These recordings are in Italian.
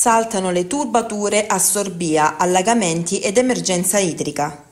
Saltano le turbature a Sorbia, allagamenti ed emergenza idrica.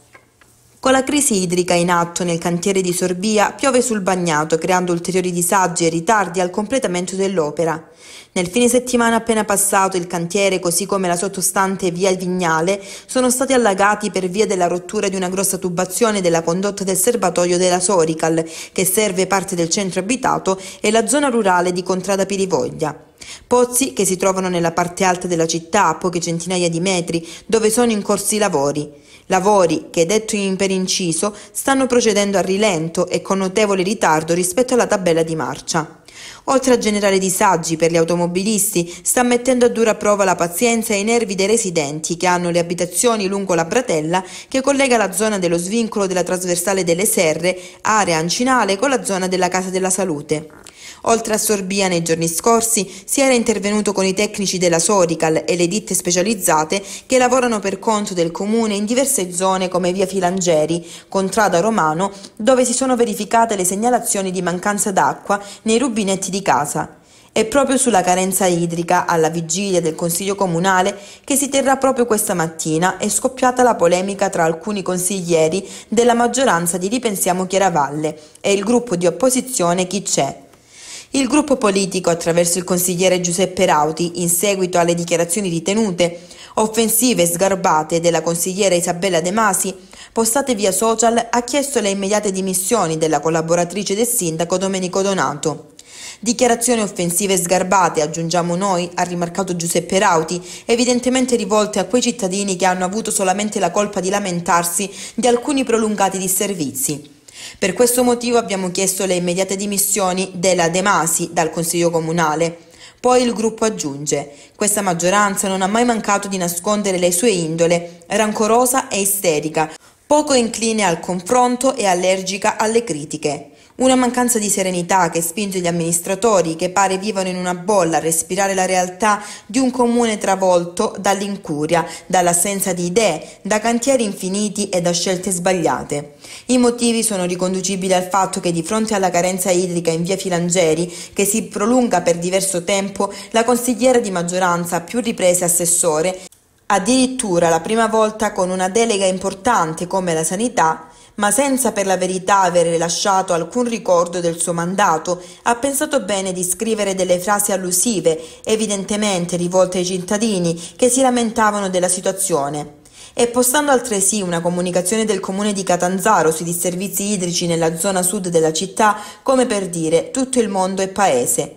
Con la crisi idrica in atto nel cantiere di Sorbia piove sul bagnato, creando ulteriori disagi e ritardi al completamento dell'opera. Nel fine settimana appena passato il cantiere, così come la sottostante via Il Vignale, sono stati allagati per via della rottura di una grossa tubazione della condotta del serbatoio della Sorical, che serve parte del centro abitato e la zona rurale di Contrada Pirivoglia. Pozzi che si trovano nella parte alta della città, a poche centinaia di metri, dove sono in corso i lavori. Lavori che, detto in per inciso, stanno procedendo a rilento e con notevole ritardo rispetto alla tabella di marcia. Oltre a generare disagi per gli automobilisti, sta mettendo a dura prova la pazienza e i nervi dei residenti che hanno le abitazioni lungo la bratella che collega la zona dello svincolo della trasversale delle serre, area ancinale, con la zona della Casa della Salute. Oltre a Sorbia nei giorni scorsi si era intervenuto con i tecnici della Sorical e le ditte specializzate che lavorano per conto del comune in diverse zone come via Filangeri, Contrada Romano, dove si sono verificate le segnalazioni di mancanza d'acqua nei rubinetti di casa. È proprio sulla carenza idrica, alla vigilia del Consiglio Comunale, che si terrà proprio questa mattina, è scoppiata la polemica tra alcuni consiglieri della maggioranza di Ripensiamo Chiaravalle e il gruppo di opposizione Chi c'è. Il gruppo politico, attraverso il consigliere Giuseppe Rauti, in seguito alle dichiarazioni ritenute offensive e sgarbate della consigliera Isabella De Masi, postate via social, ha chiesto le immediate dimissioni della collaboratrice del sindaco Domenico Donato. Dichiarazioni offensive e sgarbate, aggiungiamo noi, ha rimarcato Giuseppe Rauti, evidentemente rivolte a quei cittadini che hanno avuto solamente la colpa di lamentarsi di alcuni prolungati disservizi. Per questo motivo abbiamo chiesto le immediate dimissioni della De Masi dal Consiglio Comunale. Poi il gruppo aggiunge, questa maggioranza non ha mai mancato di nascondere le sue indole, rancorosa e isterica, poco incline al confronto e allergica alle critiche. Una mancanza di serenità che spinge gli amministratori, che pare vivano in una bolla, a respirare la realtà di un comune travolto dall'incuria, dall'assenza di idee, da cantieri infiniti e da scelte sbagliate. I motivi sono riconducibili al fatto che di fronte alla carenza idrica in via Filangeri, che si prolunga per diverso tempo, la consigliera di maggioranza, a più riprese assessore, addirittura la prima volta con una delega importante come la sanità, ma senza per la verità avere lasciato alcun ricordo del suo mandato, ha pensato bene di scrivere delle frasi allusive, evidentemente rivolte ai cittadini che si lamentavano della situazione e postando altresì una comunicazione del comune di Catanzaro sui disservizi idrici nella zona sud della città, come per dire tutto il mondo è paese.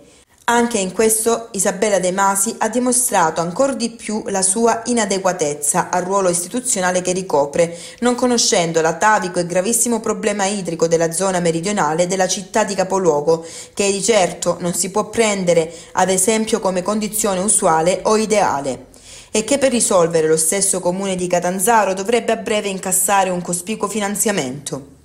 Anche in questo Isabella De Masi ha dimostrato ancor di più la sua inadeguatezza al ruolo istituzionale che ricopre, non conoscendo l'atavico e gravissimo problema idrico della zona meridionale della città di capoluogo, che di certo non si può prendere ad esempio come condizione usuale o ideale e che per risolvere lo stesso comune di Catanzaro dovrebbe a breve incassare un cospicuo finanziamento.